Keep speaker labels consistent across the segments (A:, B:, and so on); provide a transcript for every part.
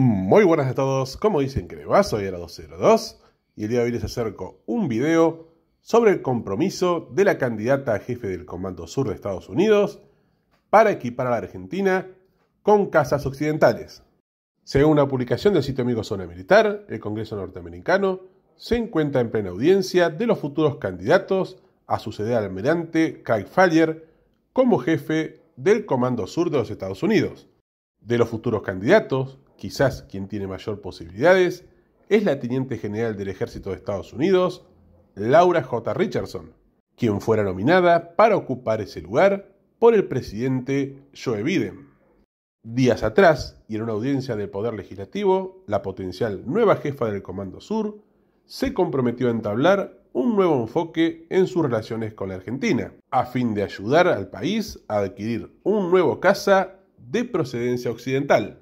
A: Muy buenas a todos, como dicen que le va, soy era 202 y el día de hoy les acerco un video sobre el compromiso de la candidata a jefe del Comando Sur de Estados Unidos para equipar a la Argentina con casas occidentales. Según una publicación del sitio Amigo Zona Militar, el Congreso norteamericano se encuentra en plena audiencia de los futuros candidatos a suceder al almirante Craig Faller como jefe del Comando Sur de los Estados Unidos. De los futuros candidatos, Quizás quien tiene mayor posibilidades es la teniente general del ejército de Estados Unidos, Laura J. Richardson, quien fuera nominada para ocupar ese lugar por el presidente Joe Biden. Días atrás, y en una audiencia del Poder Legislativo, la potencial nueva jefa del Comando Sur se comprometió a entablar un nuevo enfoque en sus relaciones con la Argentina, a fin de ayudar al país a adquirir un nuevo caza de procedencia occidental.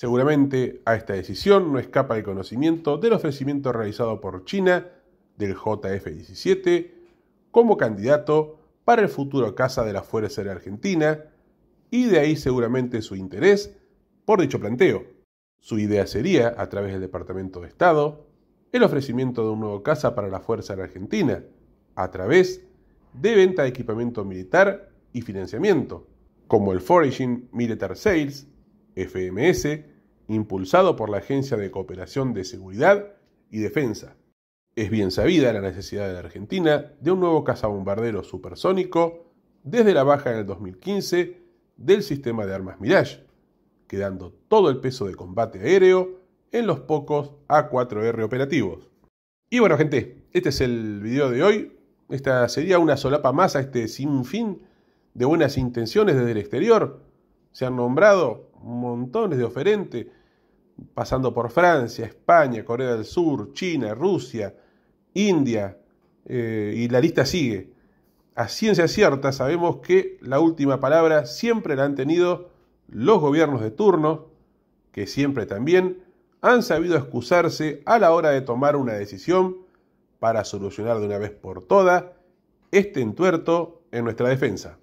A: Seguramente a esta decisión no escapa el conocimiento del ofrecimiento realizado por China del JF-17 como candidato para el futuro Casa de la Fuerza Aérea Argentina y de ahí seguramente su interés por dicho planteo. Su idea sería, a través del Departamento de Estado, el ofrecimiento de un nuevo casa para la Fuerza Aérea Argentina, a través de venta de equipamiento militar y financiamiento, como el Foraging Military Sales, FMS, impulsado por la Agencia de Cooperación de Seguridad y Defensa. Es bien sabida la necesidad de Argentina de un nuevo cazabombardero supersónico desde la baja en el 2015 del sistema de armas Mirage, quedando todo el peso de combate aéreo en los pocos A4R operativos. Y bueno gente, este es el video de hoy. Esta sería una solapa más a este sinfín de buenas intenciones desde el exterior. Se han nombrado montones de oferentes, pasando por Francia, España, Corea del Sur, China, Rusia, India, eh, y la lista sigue. A ciencia cierta sabemos que la última palabra siempre la han tenido los gobiernos de turno, que siempre también han sabido excusarse a la hora de tomar una decisión para solucionar de una vez por todas este entuerto en nuestra defensa.